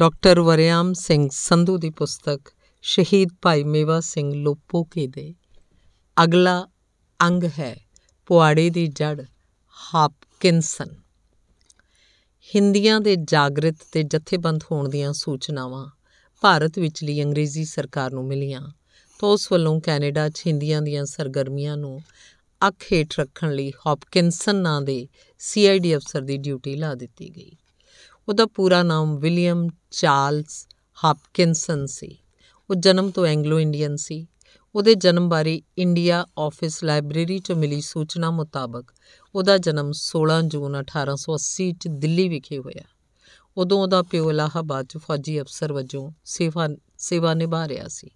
doctor Wariam Singh Sandhu ਦੀ ਪੁਸਤਕ ਸ਼ਹੀਦ ਭਾਈ ਮੇਵਾ ਸਿੰਘ ਲੋਪੋਕੇ ਦੇ ਅਗਲਾ ਅੰਗ ਹੈ ਪੁਆੜੇ ਦੀ ਜੜ ਹਾਪਕਿੰਸਨ ਹਿੰਦੀਆਂ ਦੇ ਜਾਗਰਿਤ ਤੇ ਜਥੇਬੰਦ ਹੋਣ ਦੀਆਂ ਸੂਚਨਾਵਾਂ ਭਾਰਤ ਵਿੱਚਲੀ ਅੰਗਰੇਜ਼ੀ ਸਰਕਾਰ ਨੂੰ ਮਿਲੀਆਂ ਤੋਂ ਉਸ ਵੱਲੋਂ ਕੈਨੇਡਾ 'ਚ ਹਿੰਦੀਆਂ ਦੀਆਂ ਸਰਗਰਮੀਆਂ ਨੂੰ ਅੱਖ ਹੇਠ ਰੱਖਣ ਲਈ ਹਾਪਕਿੰਸਨ ਨਾਂ ਦੇ ਸੀਆਈਡੀ ਅਫਸਰ ਦੀ ਡਿਊਟੀ ਲਾ ਦਿੱਤੀ ਗਈ ਉਹਦਾ ਪੂਰਾ ਨਾਮ ਵਿਲੀਅਮ ਚਾਰਲਸ ਹਾਪਕਿੰਸਨ ਸੀ ਉਹ ਜਨਮ ਤੋਂ ਐਂਗਲੋ ਇੰਡੀਅਨ ਸੀ ਉਹਦੇ ਜਨਮ ਬਾਰੇ ਇੰਡੀਆ ਆਫਿਸ ਲਾਇਬ੍ਰੇਰੀ ਤੋਂ ਮਿਲੀ ਸੂਚਨਾ ਮੁਤਾਬਕ ਉਹਦਾ ਜਨਮ 16 ਜੂਨ 1880 'ਚ ਦਿੱਲੀ ਵਿਖੇ ਹੋਇਆ ਉਦੋਂ ਉਹਦਾ ਪਿਓ ਇਲਾਹਾਬਾਦ 'ਚ ਫੌਜੀ ਅਫਸਰ ਵਜੋਂ ਸੇਵਾ ਸੇਵਾ ਨਿਭਾ ਰਿਹਾ ਸੀ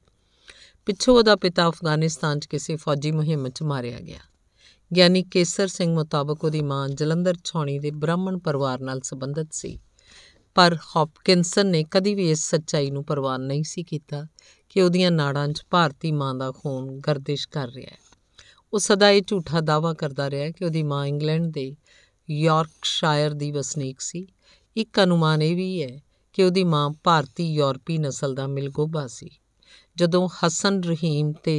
ਪਿੱਛੋਂ ਉਹਦਾ ਪਿਤਾ ਅਫਗਾਨਿਸਤਾਨ 'ਚ ਕਿਸੇ ਫੌਜੀ ਮੁਹਿੰਮ 'ਚ ਮਾਰਿਆ ਗਿਆ ਗਿਆਨੀ ਕੇਸਰ ਸਿੰਘ ਮੁਤਾਬਕ ਉਹਦੀ ਮਾਂ ਜਲੰਧਰ ਛੌਣੀ ਦੇ ਬ੍ਰਾਹਮਣ ਪਰਿਵਾਰ ਨਾਲ ਸੰਬੰਧਿਤ ਸੀ ਪਰ ਹੌਪਕਿੰਸਨ ਨੇ ਕਦੀ ਵੀ ਇਸ ਸੱਚਾਈ ਨੂੰ ਪਰਵਾਹ ਨਹੀਂ ਸੀ ਕੀਤਾ ਕਿ ਉਹਦੀਆਂ ਨਾੜਾਂ 'ਚ ਭਾਰਤੀ ਮਾਂ ਦਾ ਖੂਨ ਗਰਦਿਸ਼ ਕਰ ਰਿਹਾ ਹੈ ਉਹ ਸਦਾ ਇਹ ਝੂਠਾ ਦਾਵਾ ਕਰਦਾ ਰਿਹਾ ਕਿ ਉਹਦੀ ਮਾਂ ਇੰਗਲੈਂਡ ਦੇ ਯਾਰਕਸ਼ਾਇਰ ਦੀ ਵਸਨੀਕ ਸੀ ਇੱਕ ਅਨੁਮਾਨ ਇਹ ਵੀ ਹੈ ਕਿ ਉਹਦੀ ਮਾਂ ਭਾਰਤੀ ਯੂਰਪੀ ਨਸਲ ਦਾ ਮਿਲਗੋਬਾ ਸੀ ਜਦੋਂ ਹਸਨ ਰਹੀਮ ਤੇ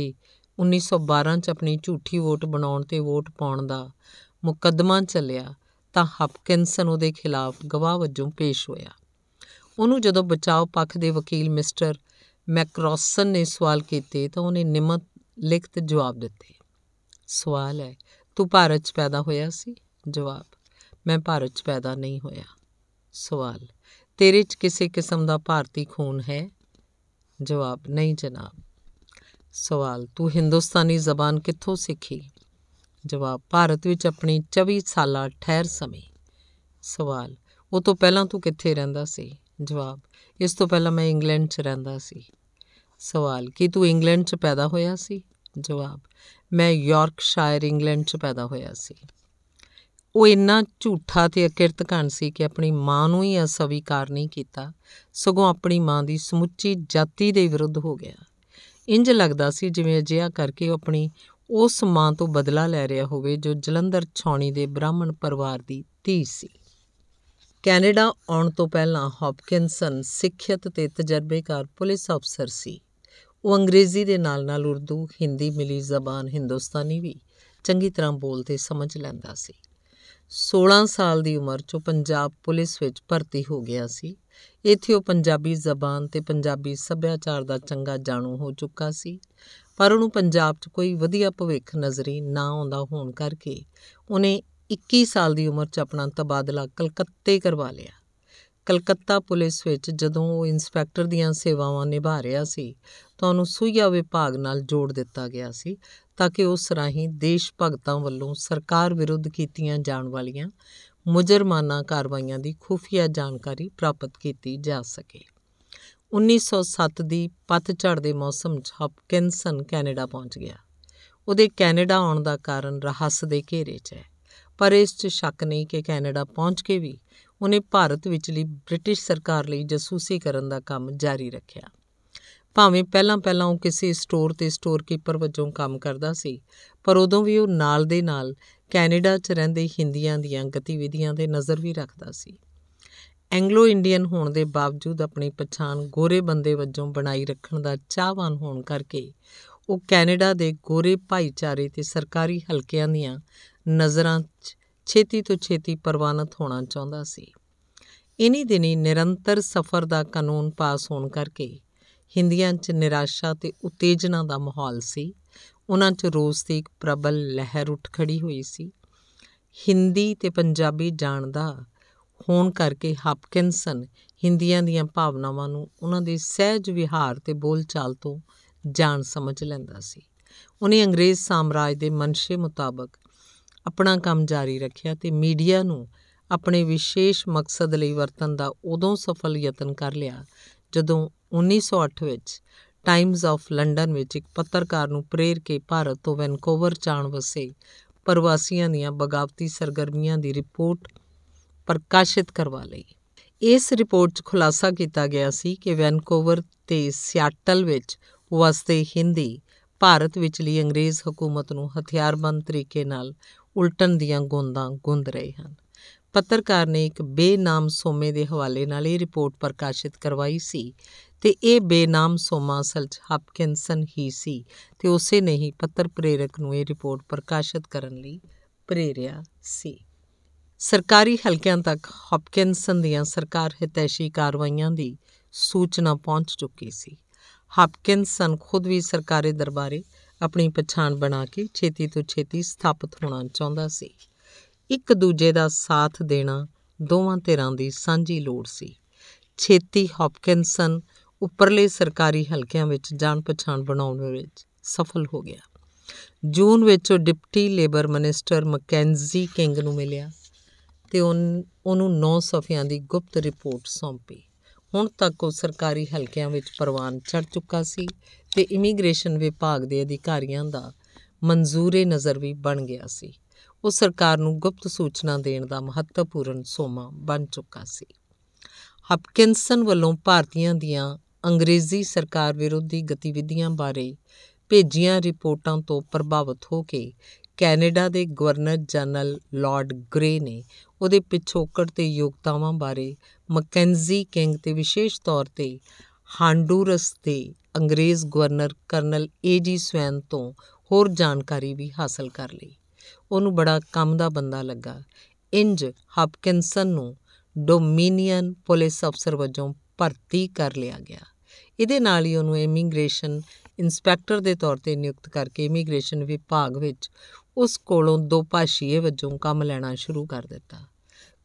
1912 ਚ ਆਪਣੀ ਝੂਠੀ ਵੋਟ ਬਣਾਉਣ ਤੇ ਵੋਟ ਪਾਉਣ ਦਾ ਮੁਕੱਦਮਾ ਚੱਲਿਆ ਤਾਂ ਹਾਪਕਿੰਸਨ ਉਹਦੇ ਖਿਲਾਫ ਗਵਾਹ ਵਜੋਂ ਪੇਸ਼ ਹੋਇਆ ਉਹਨੂੰ ਜਦੋਂ ਬਚਾਓ ਪੱਖ ਦੇ ਵਕੀਲ ਮਿਸਟਰ ਮੈਕਰੋਸਨ ਨੇ ਸਵਾਲ ਕੀਤੇ ਤਾਂ ਉਹਨੇ ਨਿਮਤ ਲਿਖਤ ਜਵਾਬ ਦਿੱਤੇ ਸਵਾਲ ਹੈ ਤੂੰ ਭਾਰਤ 'ਚ ਪੈਦਾ ਹੋਇਆ ਸੀ ਜਵਾਬ ਮੈਂ ਭਾਰਤ 'ਚ ਪੈਦਾ ਨਹੀਂ ਹੋਇਆ ਸਵਾਲ ਤੇਰੇ 'ਚ ਕਿਸੇ ਕਿਸਮ ਦਾ ਭਾਰਤੀ ਖੂਨ ਹੈ ਜਵਾਬ ਨਹੀਂ ਜਨਾਬ ਸਵਾਲ ਤੂੰ ਹਿੰਦੁਸਤਾਨੀ ਜ਼ਬਾਨ ਕਿੱਥੋਂ ਸਿੱਖੀ ਜਵਾਬ ਭਾਰਤ ਵਿੱਚ ਆਪਣੀ 24 ਸਾਲਾ ਠਹਿਰ ਸਮੇਂ ਸਵਾਲ ਉਹ ਤੋਂ ਪਹਿਲਾਂ ਤੂੰ ਕਿੱਥੇ ਰਹਿੰਦਾ ਸੀ ਜਵਾਬ ਇਸ ਤੋਂ ਪਹਿਲਾਂ ਮੈਂ ਇੰਗਲੈਂਡ 'ਚ ਰਹਿੰਦਾ ਸੀ ਸਵਾਲ ਕੀ ਤੂੰ ਇੰਗਲੈਂਡ 'ਚ ਪੈਦਾ ਹੋਇਆ ਸੀ ਜਵਾਬ ਮੈਂ ਯਾਰਕਸ਼ਾਇਰ ਇੰਗਲੈਂਡ 'ਚ ਪੈਦਾ ਹੋਇਆ ਸੀ ਉਹ ਇੰਨਾ ਝੂਠਾ ਤੇ ਅਕਿਰਤਕਾਨ ਸੀ ਕਿ ਆਪਣੀ ਮਾਂ ਨੂੰ ਹੀ ਅਸਵੀਕਾਰ ਨਹੀਂ ਕੀਤਾ ਸਗੋਂ ਆਪਣੀ ਮਾਂ ਦੀ ਸਮੁੱਚੀ ਜਾਤੀ ਦੇ ਵਿਰੁੱਧ ਹੋ ਗਿਆ ਇੰਜ ਲੱਗਦਾ ਸੀ ਜਿਵੇਂ ਅਜਿਹਾ ਕਰਕੇ ਉਹ ਆਪਣੀ ਉਸ ਮਾਂ ਤੋਂ ਬਦਲਾ ਲੈ ਰਿਹਾ ਹੋਵੇ ਜੋ ਜਲੰਧਰ ਛੌਣੀ ਦੇ ਬ੍ਰਾਹਮਣ ਪਰਿਵਾਰ ਦੀ ਧੀ ਸੀ ਕੈਨੇਡਾ ਆਉਣ ਤੋਂ ਪਹਿਲਾਂ ਹੌਪਕਿੰਸਨ ਸਿੱਖਿਅਤ ਤੇ ਤਜਰਬੇਕਾਰ ਪੁਲਿਸ ਅਫਸਰ ਸੀ ਉਹ ਅੰਗਰੇਜ਼ੀ ਦੇ ਨਾਲ-ਨਾਲ ਉਰਦੂ, ਹਿੰਦੀ ਮਿਲੀ ਜ਼ਬਾਨ ਹਿੰਦੁਸਤਾਨੀ ਵੀ ਚੰਗੀ ਤਰ੍ਹਾਂ ਬੋਲ ਤੇ ਸਮਝ ਲੈਂਦਾ ਸੀ 16 ਸਾਲ ਦੀ ਉਮਰ 'ਚ ਪੰਜਾਬ ਪੁਲਿਸ ਵਿੱਚ ਭਰਤੀ ਹੋ ਗਿਆ ਸੀ ਇੱਥੇ ਉਹ ਪੰਜਾਬੀ ਜ਼ਬਾਨ ਤੇ ਪੰਜਾਬੀ ਸੱਭਿਆਚਾਰ ਦਾ ਚੰਗਾ ਜਾਣੂ ਹੋ ਚੁੱਕਾ ਸੀ ਪਰ ਉਹਨੂੰ ਪੰਜਾਬ 'ਚ ਕੋਈ ਵਧੀਆ ਭਵਿੱਖ ਨਜ਼ਰੀ ਨਾ ਆਉਂਦਾ ਹੋਣ ਕਰਕੇ ਉਹਨੇ 21 ਸਾਲ ਦੀ ਉਮਰ 'ਚ ਆਪਣਾ ਤਬਾਦਲਾ ਕਲਕੱਤੇ ਕਰਵਾ ਲਿਆ ਕਲਕੱਤਾ ਪੁਲਿਸ ਵਿੱਚ ਜਦੋਂ ਉਹ ਇੰਸਪੈਕਟਰ ਦੀਆਂ ਸੇਵਾਵਾਂ ਨਿਭਾ ਰਿਹਾ ਸੀ ਤਾਂ ਉਹਨੂੰ ਸੂਈਆ ਵਿਭਾਗ ਨਾਲ ਜੋੜ ਦਿੱਤਾ ਗਿਆ ਸੀ ਤਾਂ ਕਿ ਉਸ ਰਾਹੀਂ ਦੇਸ਼ ਭਗਤਾਂ ਵੱਲੋਂ ਸਰਕਾਰ ਵਿਰੁੱਧ ਕੀਤੀਆਂ ਜਾਣ ਵਾਲੀਆਂ ਮੁਜਰਮਾਨਾ ਕਾਰਵਾਈਆਂ ਦੀ ਖੁਫੀਆ ਜਾਣਕਾਰੀ ਪ੍ਰਾਪਤ ਕੀਤੀ ਜਾ ਸਕੇ 1907 ਦੀ ਪਤਝੜ ਦੇ ਮੌਸਮ 'ਚ ਹਾਪਕਿੰਸਨ ਕੈਨੇਡਾ ਪਹੁੰਚ ਗਿਆ ਉਹਦੇ ਕੈਨੇਡਾ ਆਉਣ ਦਾ ਕਾਰਨ ਰਹੱਸ ਦੇ ਘੇਰੇ 'ਚ ਹੈ ਪਰ ਇਸ 'ਚ ਸ਼ੱਕ ਨਹੀਂ ਕਿ ਕੈਨੇਡਾ ਪਹੁੰਚ ਕੇ ਵੀ ਉਹਨੇ ਭਾਰਤ ਵਿਚਲੀ ਬ੍ਰਿਟਿਸ਼ ਸਰਕਾਰ ਲਈ ਜਸੂਸੀ ਕਰਨ ਦਾ ਕੰਮ ਜਾਰੀ ਰੱਖਿਆ ਭਾਵੇਂ ਪਹਿਲਾਂ-ਪਹਿਲਾਂ ਉਹ ਕਿਸੇ ਸਟੋਰ ਤੇ ਸਟੋਰ ਕੀਪਰ ਵਜੋਂ ਕੰਮ ਕਰਦਾ ਸੀ ਪਰ ਉਦੋਂ ਵੀ ਉਹ ਨਾਲ ਦੇ ਨਾਲ ਕੈਨੇਡਾ 'ਚ ਰਹਿੰਦੇ ਹਿੰਦੀਆਂ ਦੀਆਂ ਗਤੀਵਿਧੀਆਂ ਤੇ ਨਜ਼ਰ ਵੀ ਰੱਖਦਾ ਸੀ ਐਂਗਲੋ ਇੰਡੀਅਨ ਹੋਣ ਦੇ ਬਾਵਜੂਦ ਆਪਣੀ ਪਛਾਣ ਗੋਰੇ ਬੰਦੇ ਵਜੋਂ ਬਣਾਈ ਰੱਖਣ ਦਾ ਚਾਹਵਾਨ ਹੋਣ ਕਰਕੇ ਉਹ ਕੈਨੇਡਾ ਦੇ ਗੋਰੇ ਭਾਈਚਾਰੇ ਤੇ ਸਰਕਾਰੀ ਹਲਕਿਆਂ ਦੀਆਂ ਨਜ਼ਰਾਂ 'ਚ ਛੇਤੀ ਤੋਂ ਛੇਤੀ ਪ੍ਰਵਾਨਿਤ ਹੋਣਾ ਚਾਹੁੰਦਾ ਸੀ ਇਨੀ ਦਿਨੀ ਨਿਰੰਤਰ ਸਫ਼ਰ ਦਾ ਕਾਨੂੰਨ ਪਾਸ ਹੋਣ ਕਰਕੇ ਹਿੰਦੀਆਂ 'ਚ ਨਿਰਾਸ਼ਾ ਤੇ ਉਤੇਜਨਾ ਦਾ ਮਾਹੌਲ ਸੀ ਉਹਨਾਂ 'ਚ ਰੋਸ ਦੀ ਇੱਕ ਪ੍ਰਬਲ ਲਹਿਰ ਉੱਠ ਖੜੀ ਹੋਈ ਸੀ ਹਿੰਦੀ ਤੇ ਪੰਜਾਬੀ ਜਾਣਦਾ ਹੋਣ ਕਰਕੇ ਹਾਪਕਿੰਸਨ ਹਿੰਦੀਆਂ ਦੀਆਂ ਭਾਵਨਾਵਾਂ ਨੂੰ ਉਹਨਾਂ ਦੇ ਸਹਿਜ ਵਿਹਾਰ ਤੇ ਬੋਲਚਾਲ ਤੋਂ ਜਾਣ ਸਮਝ ਲੈਂਦਾ ਸੀ ਉਹਨੇ ਅੰਗਰੇਜ਼ ਸਾਮਰਾਜ ਦੇ ਮਨਸ਼ੇ ਮੁਤਾਬਕ ਆਪਣਾ ਕੰਮ ਜਾਰੀ ਰੱਖਿਆ ਤੇ ਮੀਡੀਆ ਨੂੰ ਆਪਣੇ ਵਿਸ਼ੇਸ਼ ਮਕਸਦ ਲਈ ਵਰਤਣ ਦਾ ਉਦੋਂ ਸਫਲ ਯਤਨ ਕਰ ਲਿਆ ਜਦੋਂ 1908 ਵਿੱਚ ਟਾਈਮਜ਼ ਆਫ ਲੰਡਨ ਵਿੱਚ ਇੱਕ ਪੱਤਰਕਾਰ ਨੂੰ ਪ੍ਰੇਰ ਕੇ ਭਾਰਤ ਤੋਂ ਵੈਨਕੂਵਰ ਜਾਣ ਵਸੇ ਪ੍ਰਵਾਸੀਆਂ ਦੀਆਂ ਬਗਾਵਤੀ ਸਰਗਰਮੀਆਂ ਦੀ ਰਿਪੋਰਟ ਪ੍ਰਕਾਸ਼ਿਤ ਕਰਵਾ ਲਈ ਇਸ ਰਿਪੋਰਟ 'ਚ ਖੁਲਾਸਾ ਕੀਤਾ ਗਿਆ ਸੀ ਕਿ ਵੈਨਕੂਵਰ ਤੇ ਸਿਆਟਲ ਵਿੱਚ ਵਸਦੇ ਹਿੰਦੀ ਭਾਰਤ ਵਿਚਲੀ ਅੰਗਰੇਜ਼ ਹਕੂਮਤ ਨੂੰ ਹਥਿਆਰਬੰਦ ਤਰੀਕੇ ਨਾਲ ਉਲਟਣ ਦੀਆਂ ਗੁੰਦਾਂ ਗੁੰਦ ਰਹੇ ਹਨ ਪੱਤਰਕਾਰ ਨੇ ਇੱਕ ਬੇਨਾਮ ਸੋਮੇ ਦੇ ਹਵਾਲੇ ਨਾਲ ਇਹ ਰਿਪੋਰਟ ਪ੍ਰਕਾਸ਼ਿਤ ਕਰਵਾਈ ਸੀ ਤੇ ਇਹ ਬੇਨਾਮ ਸੋਮਾ ਅਸਲ 'ਚ ਹਪਕਿੰਸਨ ਹੀ ਸੀ ਤੇ ਉਸੇ ਨੇ ਹੀ ਪੱਤਰ ਪ੍ਰੇਰਕ ਨੂੰ ਇਹ ਰਿਪੋਰਟ ਪ੍ਰਕਾਸ਼ਿਤ ਕਰਨ ਲਈ ਪ੍ਰੇਰਿਆ ਸੀ ਸਰਕਾਰੀ ਹਲਕਿਆਂ ਤੱਕ ਹਾਪਕਿੰਸਨ ਦੀਆਂ ਸਰਕਾਰ ਹਿਤੈਸ਼ੀ ਕਾਰਵਾਈਆਂ ਦੀ ਸੂਚਨਾ ਪਹੁੰਚ ਚੁੱਕੀ ਸੀ ਹਾਪਕਿੰਸਨ ਖੁਦ ਵੀ ਸਰਕਾਰੀ ਦਰਬਾਰੇ ਆਪਣੀ ਪਛਾਣ ਬਣਾ ਕੇ ਛੇਤੀ ਤੋਂ ਛੇਤੀ ਸਥਾਪਿਤ ਹੋਣਾ ਚਾਹੁੰਦਾ ਸੀ ਇੱਕ ਦੂਜੇ ਦਾ ਸਾਥ ਦੇਣਾ ਦੋਵਾਂ ਧਿਰਾਂ ਦੀ ਸਾਂਝੀ ਲੋੜ ਸੀ ਛੇਤੀ ਹਾਪਕਿੰਸਨ ਉੱਪਰਲੇ ਸਰਕਾਰੀ ਹਲਕਿਆਂ ਵਿੱਚ ਜਾਣ ਪਛਾਣ ਬਣਾਉਣ ਵਿੱਚ ਸਫਲ ਹੋ ਗਿਆ ਜੂਨ ਵਿੱਚ ਉਹ deputy labour minister Mackenzie King ਨੂੰ ਮਿਲਿਆ ਤੇ ਉਹਨੂੰ 9 ਸਫ਼ਿਆਂ ਦੀ ਗੁਪਤ ਰਿਪੋਰਟ ਸੌਂਪੀ ਹੁਣ ਤੱਕ ਉਹ ਸਰਕਾਰੀ ਹਲਕਿਆਂ ਵਿੱਚ ਪ੍ਰਵਾਨ ਚੜ ਚੁੱਕਾ ਸੀ ਤੇ ਇਮੀਗ੍ਰੇਸ਼ਨ ਵਿਭਾਗ ਦੇ ਅਧਿਕਾਰੀਆਂ ਦਾ ਮਨਜ਼ੂਰੇ ਨਜ਼ਰ ਵੀ ਬਣ ਗਿਆ ਸੀ ਉਹ ਸਰਕਾਰ ਨੂੰ ਗੁਪਤ ਸੂਚਨਾ ਦੇਣ ਦਾ ਮਹੱਤਵਪੂਰਨ ਸੋਮਾ ਬਣ ਚੁੱਕਾ ਸੀ ਹਪਕਿੰਸਨ ਵੱਲੋਂ ਭਾਰਤੀਆਂ ਦੀਆਂ ਅੰਗਰੇਜ਼ੀ ਸਰਕਾਰ ਵਿਰੋਧੀ ਗਤੀਵਿਧੀਆਂ ਬਾਰੇ ਭੇਜੀਆਂ ਰਿਪੋਰਟਾਂ ਤੋਂ ਪ੍ਰਭਾਵਿਤ ਹੋ ਕੇ ਕੈਨੇਡਾ ਦੇ ਗਵਰਨਰ ਜਨਰਲ ਲਾਰਡ ਗ੍ਰੇ ਨੇ ਉਹਦੇ ਪਿਛੋਕੜ ਤੇ ਯੋਗਤਾਵਾਂ ਬਾਰੇ ਮਕੈਂਜੀ ਕਿੰਗ ਤੇ ਵਿਸ਼ੇਸ਼ ਤੌਰ ਤੇ ਹਾਂਡੂਰਸ ਦੇ ਅੰਗਰੇਜ਼ ਗਵਰਨਰ ਕਰਨਲ ਏਜੀ ਸਵੈਨ ਤੋਂ ਹੋਰ ਜਾਣਕਾਰੀ ਵੀ ਹਾਸਲ ਕਰ ਲਈ ਉਹਨੂੰ ਬੜਾ ਕੰਮ ਦਾ ਬੰਦਾ ਲੱਗਾ ਇੰਜ ਹਾਪਕਿੰਸਨ ਨੂੰ ਡੋਮੀਨੀਅਨ ਪੁਲਿਸ ਅਫਸਰ ਵਜੋਂ ਭਰਤੀ ਕਰ ਲਿਆ ਗਿਆ ਇਹਦੇ ਨਾਲ ਹੀ ਉਹਨੂੰ ਇਮੀਗ੍ਰੇਸ਼ਨ ਇਨਸਪੈਕਟਰ ਦੇ ਤੌਰ ਤੇ ਨਿਯੁਕਤ ਕਰਕੇ ਇਮੀਗ੍ਰੇਸ਼ਨ ਵਿਭਾਗ ਵਿੱਚ ਉਸ ਕੋਲੋਂ ਦੋਭਾਸ਼ੀਏ ਵਜੋਂ ਕੰਮ ਲੈਣਾ ਸ਼ੁਰੂ ਕਰ ਦਿੱਤਾ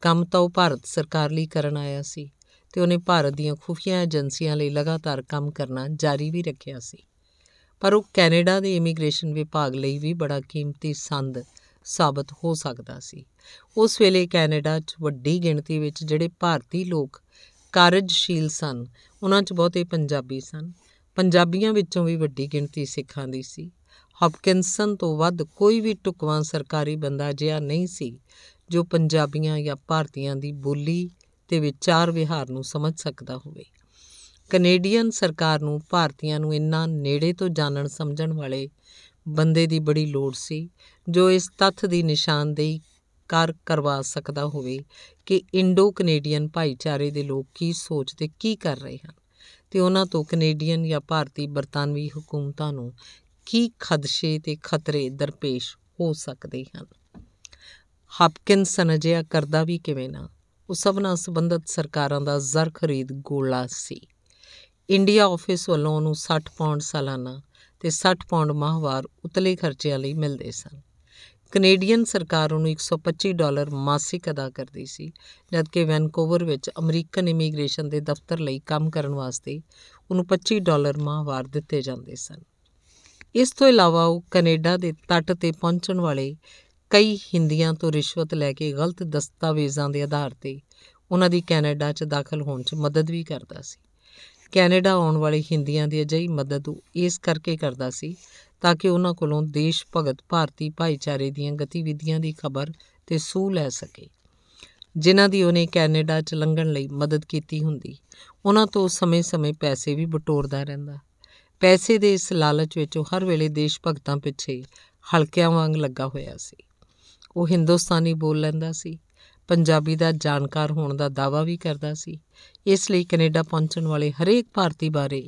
ਕੰਮ ਤਾਂ ਉਹ ਭਾਰਤ ਸਰਕਾਰ ਲਈ ਕਰਨ ਆਇਆ ਸੀ ਤੇ ਉਹਨੇ ਭਾਰਤ ਦੀਆਂ ਖੁਫੀਆ ਏਜੰਸੀਆਂ ਲਈ ਲਗਾਤਾਰ ਕੰਮ ਕਰਨਾ ਜਾਰੀ ਵੀ ਰੱਖਿਆ ਸੀ ਪਰ ਉਹ ਕੈਨੇਡਾ ਦੇ ਇਮੀਗ੍ਰੇਸ਼ਨ ਵਿਭਾਗ ਲਈ ਵੀ ਬੜਾ ਕੀਮਤੀ ਸੰਦ ਸਾਬਤ ਹੋ ਸਕਦਾ ਸੀ ਉਸ ਵੇਲੇ ਕੈਨੇਡਾ 'ਚ ਵੱਡੀ ਗਿਣਤੀ ਵਿੱਚ ਜਿਹੜੇ ਭਾਰਤੀ ਲੋਕ ਕਾਰਜਸ਼ੀਲ ਸਨ ਉਹਨਾਂ 'ਚ ਬਹੁਤੇ ਪੰਜਾਬੀ ਸਨ ਪੰਜਾਬੀਆਂ ਵਿੱਚੋਂ ਵੀ ਵੱਡੀ ਗਿਣਤੀ ਸਿੱਖਾਂ ਦੀ ਸੀ ਹਾਪਕਿੰਸਨ ਤੋਂ ਵੱਧ ਕੋਈ ਵੀ ਟੁਕਵਾਂ ਸਰਕਾਰੀ ਬੰਦਾ ਜਿਹਾ ਨਹੀਂ ਸੀ ਜੋ ਪੰਜਾਬੀਆਂ ਜਾਂ ਭਾਰਤੀਆਂ ਦੀ ਬੋਲੀ ਤੇ ਵਿਚਾਰ ਵਿਹਾਰ ਨੂੰ ਸਮਝ ਸਕਦਾ ਹੋਵੇ ਕੈਨੇਡੀਅਨ ਸਰਕਾਰ ਨੂੰ ਭਾਰਤੀਆਂ ਨੂੰ ਇੰਨਾ ਨੇੜੇ ਤੋਂ ਜਾਣਨ ਸਮਝਣ ਵਾਲੇ ਬੰਦੇ ਦੀ ਬੜੀ ਲੋੜ ਸੀ ਜੋ ਇਸ ਤੱਥ ਦੀ ਨਿਸ਼ਾਨਦੇਹੀ ਕਰ ਕਰਵਾ ਸਕਦਾ ਹੋਵੇ ਕਿ ਇੰਡੋ ਕੈਨੇਡੀਅਨ ਭਾਈਚਾਰੇ ਦੇ ਲੋਕ ਕੀ ਸੋਚਦੇ ਕੀ ਕਰ ਰਹੇ ਹਨ ਤੇ ਉਹਨਾਂ ਤੋਂ ਕੈਨੇਡੀਅਨ ਜਾਂ ਭਾਰਤੀ ਬਰਤਾਨਵੀ ਹਕੂਮਤਾਂ ਨੂੰ ਕੀ ਖਦਸ਼ੇ ਤੇ ਖਤਰੇ ਦਰਪੇਸ਼ ਹੋ ਸਕਦੇ ਹਨ ਹਾਪਕਿਨ ਸਨਜਿਆ ਕਰਦਾ ਵੀ ਕਿਵੇਂ ਨਾ ਉਹ ਸਭ ਨਾਲ ਸੰਬੰਧਿਤ ਸਰਕਾਰਾਂ ਦਾ ਜ਼ਰ ਖਰੀਦ ਗੋਲਾ ਸੀ ਇੰਡੀਆ ਆਫਿਸ ਵੱਲੋਂ ਉਹਨੂੰ 60 ਪਾਉਂਡ ਸਾਲਾਨਾ ਤੇ 60 ਪਾਉਂਡ ਮਾਹਵਾਰ ਉਤਲੇ ਖਰਚਿਆਂ ਲਈ ਮਿਲਦੇ ਸਨ ਕੈਨੇਡੀਅਨ ਸਰਕਾਰ ਉਹਨੂੰ 125 ਡਾਲਰ ਮਾਸਿਕ ਅਦਾ ਕਰਦੀ ਸੀ ਜਦਕਿ ਵੈਨਕੂਵਰ ਵਿੱਚ ਅਮਰੀਕਨ ਇਮੀਗ੍ਰੇਸ਼ਨ ਦੇ ਦਫ਼ਤਰ ਲਈ ਕੰਮ ਕਰਨ ਵਾਸਤੇ ਉਹਨੂੰ 25 ਡਾਲਰ ਮਾਹਵਾਰ ਦਿੱਤੇ ਜਾਂਦੇ ਸਨ ਇਸ ਤੋਂ ਇਲਾਵਾ ਉਹ ਕੈਨੇਡਾ ਦੇ ਤੱਟ ਤੇ ਪਹੁੰਚਣ ਵਾਲੇ ਕਈ ਹਿੰਦੀਆਂ ਤੋਂ ਰਿਸ਼ਵਤ ਲੈ ਕੇ ਗਲਤ ਦਸਤਾਵੇਜ਼ਾਂ ਦੇ ਆਧਾਰ ਤੇ ਉਹਨਾਂ ਦੀ ਕੈਨੇਡਾ 'ਚ ਦਾਖਲ ਹੋਣ 'ਚ ਮਦਦ ਵੀ ਕਰਦਾ ਸੀ ਕੈਨੇਡਾ ਆਉਣ ਵਾਲੇ ਹਿੰਦੀਆਂ ਦੀ ਅਜਿਹੀ ਮਦਦ ਉਹ ਇਸ ਕਰਕੇ ਕਰਦਾ ਸੀ ਤਾਂ ਕਿ ਉਹਨਾਂ ਕੋਲੋਂ ਦੇਸ਼ ਭਗਤ ਭਾਰਤੀ ਭਾਈਚਾਰੇ ਦੀਆਂ ਗਤੀਵਿਧੀਆਂ ਦੀ ਖਬਰ ਤੇ ਸੂਹ ਲੈ ਸਕੇ ਜਿਨ੍ਹਾਂ ਦੀ ਉਹਨੇ ਕੈਨੇਡਾ 'ਚ ਲੰਘਣ ਲਈ ਮਦਦ ਕੀਤੀ ਹੁੰਦੀ ਉਹਨਾਂ ਤੋਂ ਸਮੇਂ-ਸਮੇਂ ਪੈਸੇ ਵੀ ਬਟੋਰਦਾ ਰਹਿੰਦਾ ਪੈਸੇ ਦੇ ਇਸ ਲਾਲਚ ਵਿੱਚ ਉਹ ਹਰ ਵੇਲੇ ਦੇਸ਼ ਭਗਤਾਂ ਪਿੱਛੇ ਹਲਕਿਆਂ ਵਾਂਗ ਲੱਗਾ ਹੋਇਆ ਸੀ ਉਹ ਹਿੰਦੁਸਤਾਨੀ ਬੋਲ ਲੈਂਦਾ ਸੀ ਪੰਜਾਬੀ ਦਾ ਜਾਣਕਾਰ ਹੋਣ ਦਾ ਦਾਵਾ ਵੀ ਕਰਦਾ ਸੀ ਇਸ ਲਈ ਕੈਨੇਡਾ ਪਹੁੰਚਣ ਵਾਲੇ ਹਰੇਕ ਭਾਰਤੀ ਬਾਰੇ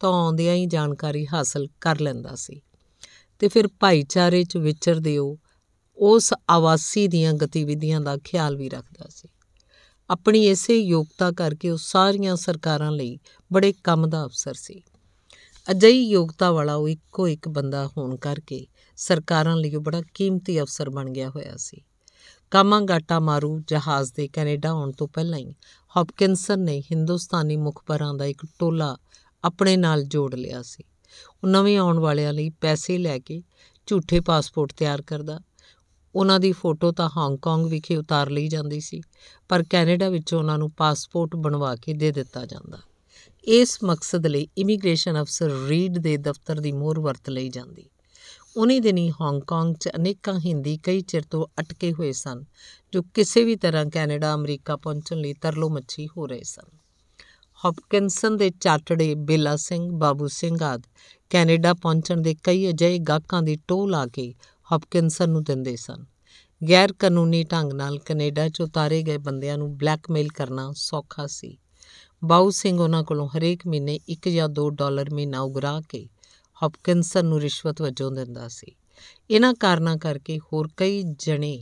ਤਾਂ ਆਉਂਦਿਆਂ ਹੀ ਜਾਣਕਾਰੀ ਹਾਸਲ ਕਰ ਲੈਂਦਾ ਸੀ ਤੇ ਫਿਰ ਭਾਈਚਾਰੇ 'ਚ ਵਿਚਰਦੇ ਉਹ ਉਸ ਆਵਾਸੀ ਦੀਆਂ ਗਤੀਵਿਧੀਆਂ ਦਾ ਖਿਆਲ ਵੀ ਰੱਖਦਾ ਸੀ ਆਪਣੀ ਇਸੇ ਯੋਗਤਾ ਕਰਕੇ ਉਹ ਸਾਰੀਆਂ ਸਰਕਾਰਾਂ ਲਈ ਬੜੇ ਕੰਮ ਦਾ ਅਫਸਰ ਸੀ ਅਜਿਹੀ ਯੋਗਤਾ ਵਾਲਾ ਉਹ ਇੱਕੋ ਇੱਕ ਬੰਦਾ ਹੋਣ ਕਰਕੇ ਸਰਕਾਰਾਂ ਲਈ ਉਹ ਬੜਾ ਕੀਮਤੀ ਅਫਸਰ ਬਣ ਗਿਆ ਹੋਇਆ ਸੀ ਕਾਮਾਂਗਾਟਾ ਮਾਰੂ ਜਹਾਜ਼ ਦੇ ਕੈਨੇਡਾ ਆਉਣ ਤੋਂ ਪਹਿਲਾਂ ਹੀ ਹੌਪਕਿੰਸਨ ਨੇ ਹਿੰਦੁਸਤਾਨੀ ਮੁਖਬਰਾਂ ਦਾ ਇੱਕ ਟੋਲਾ ਆਪਣੇ ਨਾਲ ਜੋੜ ਲਿਆ ਸੀ ਉਹ ਨਵੇਂ ਆਉਣ ਵਾਲਿਆਂ ਲਈ ਪੈਸੇ ਲੈ ਕੇ ਝੂਠੇ ਪਾਸਪੋਰਟ ਤਿਆਰ ਕਰਦਾ ਉਹਨਾਂ ਦੀ ਫੋਟੋ ਤਾਂ ਹਾਂਗਕਾਂਗ ਵਿਖੇ ਉਤਾਰ ਲਈ ਜਾਂਦੀ ਸੀ ਪਰ ਕੈਨੇਡਾ ਵਿੱਚ ਉਹਨਾਂ ਨੂੰ ਪਾਸਪੋਰਟ ਬਣਵਾ ਕੇ ਦੇ ਦਿੱਤਾ ਜਾਂਦਾ ਇਸ ਮਕਸਦ ਲਈ ਇਮੀਗ੍ਰੇਸ਼ਨ ਅਫਸਰ ਰੀਡ ਦੇ ਦਫ਼ਤਰ ਦੀ ਮੋਹਰ ਵਰਤ ਲਈ ਜਾਂਦੀ ਉਨੀ ਦਿਨੀ ਹਾਂਗਕਾਂਗ 'ਚ ਅਨੇਕਾਂ ਹਿੰਦੀ ਕਈ ਚਿਰ ਤੋਂ ਅਟਕੇ ਹੋਏ ਸਨ ਜੋ ਕਿਸੇ ਵੀ ਤਰ੍ਹਾਂ ਕੈਨੇਡਾ ਅਮਰੀਕਾ ਪਹੁੰਚਣ ਲਈ ਤਰਲੋ ਮੱਛੀ ਹੋ ਰਹੇ ਸਨ ਹੌਪਕਿੰਸਨ ਦੇ ਚਾਟੜੇ ਬਿਲਾ ਸਿੰਘ ਬਾਬੂ ਸਿੰਘ ਆਦ ਕੈਨੇਡਾ ਪਹੁੰਚਣ ਦੇ ਕਈ ਅਜਿਹੇ ਗਾਹਕਾਂ ਦੀ ਟੋਹ ਲਾ ਕੇ ਹੌਪਕਿੰਸਨ ਨੂੰ ਦਿੰਦੇ ਸਨ ਗੈਰ ਕਾਨੂੰਨੀ ਢੰਗ ਨਾਲ ਕੈਨੇਡਾ 'ਚ ਉਤਾਰੇ ਗਏ ਬੰਦਿਆਂ ਨੂੰ ਬਲੈਕਮੇਲ ਕਰਨਾ ਸੌਖਾ ਸੀ ਬਾਊ ਸਿੰਘ ਉਹਨਾਂ ਕੋਲੋਂ ਹਰੇਕ ਮਹੀਨੇ 1 ਜਾਂ 2 ਡਾਲਰ ਮਹੀਨਾ ਉਗਰਾ ਕੇ ਹਾਪਕਿੰਸਨ ਨੂੰ ਰਿਸ਼ਵਤ ਵਜੋਂ ਦਿੰਦਾ ਸੀ ਇਹਨਾਂ ਕਾਰਨਾਂ ਕਰਕੇ ਹੋਰ ਕਈ ਜਣੇ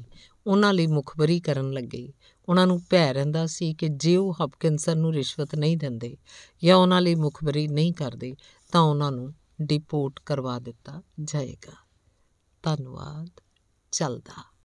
ਉਹਨਾਂ ਲਈ ਮੁਖਬਰੀ ਕਰਨ ਲੱਗੇ ਉਹਨਾਂ ਨੂੰ ਭੈ ਰਹਿੰਦਾ ਸੀ ਕਿ ਜੇ ਉਹ ਹਾਪਕਿੰਸਨ ਨੂੰ ਰਿਸ਼ਵਤ ਨਹੀਂ ਦਿੰਦੇ ਜਾਂ ਉਹਨਾਂ ਲਈ ਮੁਖਬਰੀ ਨਹੀਂ ਕਰਦੇ ਤਾਂ ਉਹਨਾਂ ਨੂੰ ਡਿਪੋਰਟ ਕਰਵਾ ਦਿੱਤਾ ਜਾਏਗਾ ਧੰਨਵਾਦ ਚੱਲਦਾ